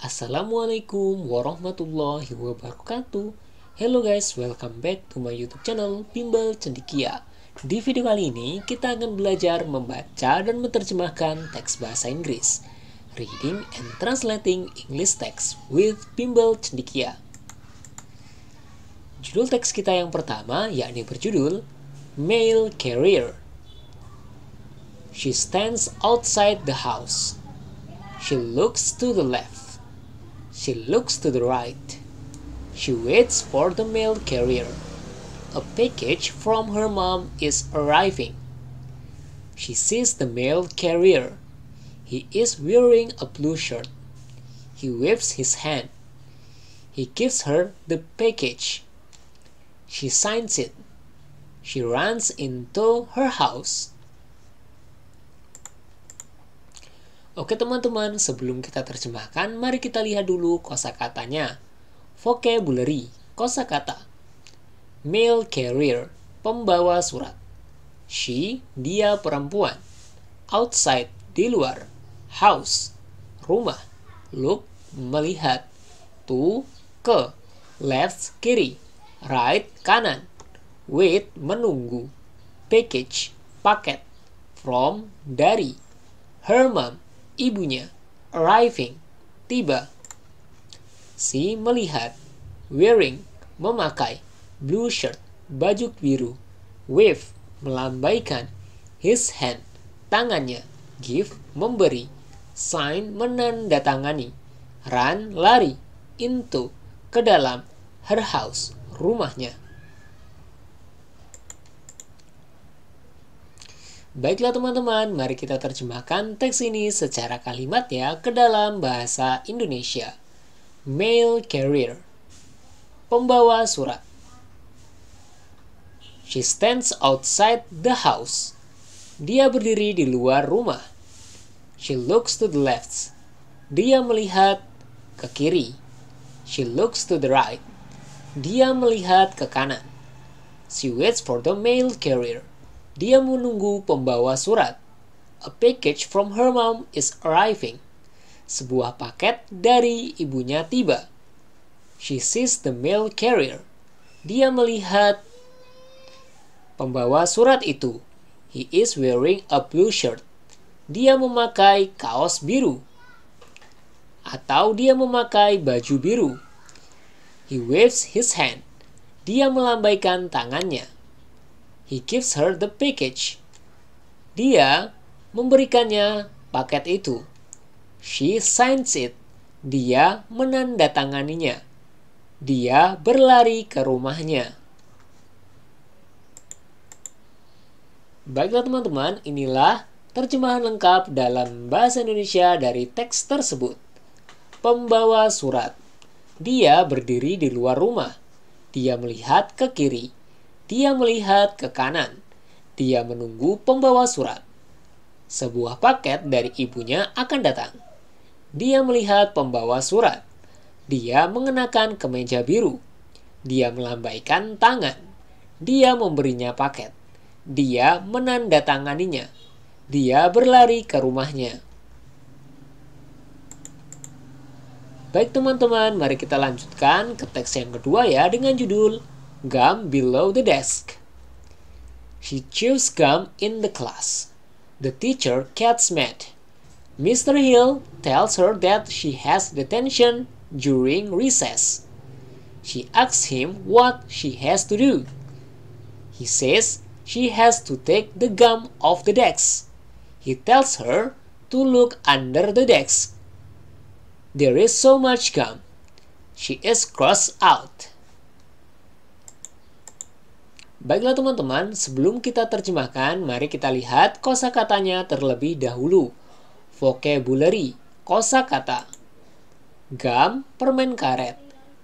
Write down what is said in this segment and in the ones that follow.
Assalamualaikum warahmatullahi wabarakatuh Hello guys, welcome back to my youtube channel Bimbel Cendikia Di video kali ini, kita akan belajar membaca dan menerjemahkan teks bahasa Inggris Reading and Translating English Text with Bimbel Cendikia Judul teks kita yang pertama, yakni berjudul Mail Carrier She stands outside the house She looks to the left She looks to the right. She waits for the mail carrier. A package from her mom is arriving. She sees the mail carrier. He is wearing a blue shirt. He waves his hand. He gives her the package. She signs it. She runs into her house. Oke teman-teman, sebelum kita terjemahkan, mari kita lihat dulu kosa katanya. Vocabulary, kosa kata. Mail carrier, pembawa surat. She, dia perempuan. Outside, di luar. House, rumah. Look, melihat. To, ke. Left, kiri. Right, kanan. Wait, menunggu. Package, paket. From, dari. Her mom, ibunya. Arriving, tiba. Si melihat. Wearing, memakai. Blue shirt, baju biru. Wave, melambaikan. His hand, tangannya. Give, memberi. Sign, menandatangani. Run, lari. Into, ke dalam. Her house, rumahnya. Baiklah teman-teman, mari kita terjemahkan teks ini secara kalimatnya ke dalam bahasa Indonesia. Mail carrier. Pembawa surat. She stands outside the house. Dia berdiri di luar rumah. She looks to the left. Dia melihat ke kiri. She looks to the right. Dia melihat ke kanan. She waits for the mail carrier. Dia menunggu pembawa surat. A package from her mom is arriving. Sebuah paket dari ibunya tiba. She sees the mail carrier. Dia melihat pembawa surat itu. He is wearing a blue shirt. Dia memakai kaos biru. Atau dia memakai baju biru. He waves his hand. Dia melambaikan tangannya. He gives her the package. Dia memberikannya paket itu. She signs it. Dia menandatanganinya. Dia berlari ke rumahnya. Baiklah teman-teman, inilah terjemahan lengkap dalam bahasa Indonesia dari teks tersebut. Pembawa surat. Dia berdiri di luar rumah. Dia melihat ke kiri. Dia melihat ke kanan. Dia menunggu pembawa surat. Sebuah paket dari ibunya akan datang. Dia melihat pembawa surat. Dia mengenakan kemeja biru. Dia melambaikan tangan. Dia memberinya paket. Dia menandatanganinya. Dia berlari ke rumahnya. Baik teman-teman, mari kita lanjutkan ke teks yang kedua ya dengan judul gum below the desk. She chews gum in the class. The teacher gets mad. Mr. Hill tells her that she has detention during recess. She asks him what she has to do. He says she has to take the gum off the desk. He tells her to look under the desk. There is so much gum. She is crossed out. Baiklah teman-teman, sebelum kita terjemahkan, mari kita lihat kosakatanya terlebih dahulu. Vocabulary, kosakata. Gam, permen karet.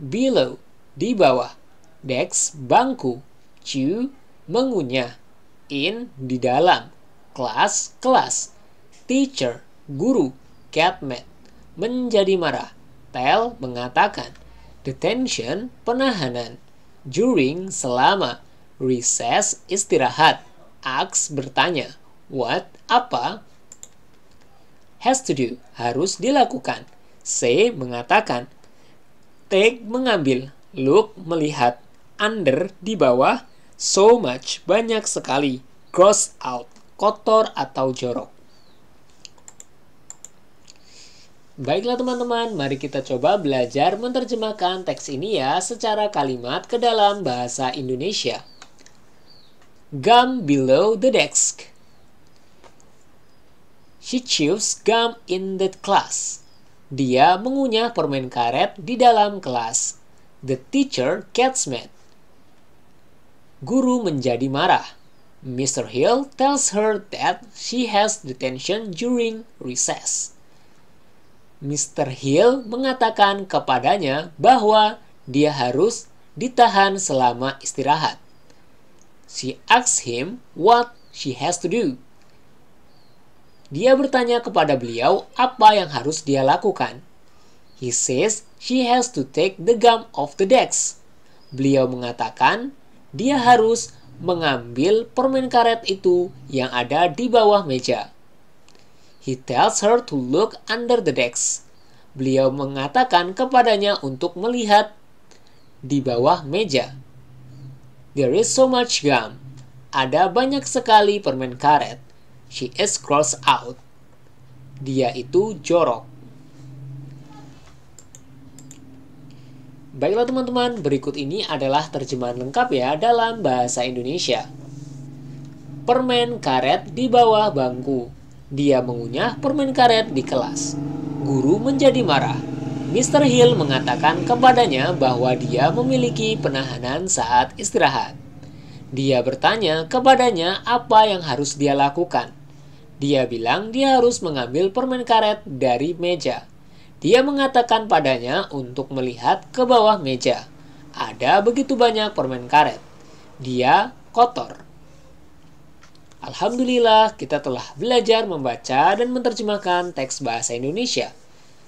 Below, di bawah. Dex, bangku. Chew, mengunyah. In, di dalam. Class, kelas. Teacher, guru. Catmat, menjadi marah. Tell, mengatakan. Detention, penahanan. During, selama recess istirahat. Ask bertanya. What apa has to do harus dilakukan. Say mengatakan. Take mengambil. Look melihat. Under di bawah. So much banyak sekali. Cross out kotor atau jorok. Baiklah teman-teman, mari kita coba belajar menerjemahkan teks ini ya secara kalimat ke dalam bahasa Indonesia gum below the desk. She chews gum in the class. Dia mengunyah permen karet di dalam kelas. The teacher gets mad. Guru menjadi marah. Mr. Hill tells her that she has detention during recess. Mr. Hill mengatakan kepadanya bahwa dia harus ditahan selama istirahat. She asks him what she has to do. Dia bertanya kepada beliau apa yang harus dia lakukan. He says she has to take the gum off the decks. Beliau mengatakan dia harus mengambil permen karet itu yang ada di bawah meja. He tells her to look under the decks. Beliau mengatakan kepadanya untuk melihat di bawah meja. There is so much gum. Ada banyak sekali permen karet. She is cross out. Dia itu jorok. Baiklah teman-teman, berikut ini adalah terjemahan lengkap ya dalam bahasa Indonesia. Permen karet di bawah bangku. Dia mengunyah permen karet di kelas. Guru menjadi marah Mr. Hill mengatakan kepadanya bahwa dia memiliki penahanan saat istirahat. Dia bertanya kepadanya apa yang harus dia lakukan. Dia bilang dia harus mengambil permen karet dari meja. Dia mengatakan padanya untuk melihat ke bawah meja. Ada begitu banyak permen karet. Dia kotor. Alhamdulillah, kita telah belajar membaca dan menerjemahkan teks bahasa Indonesia.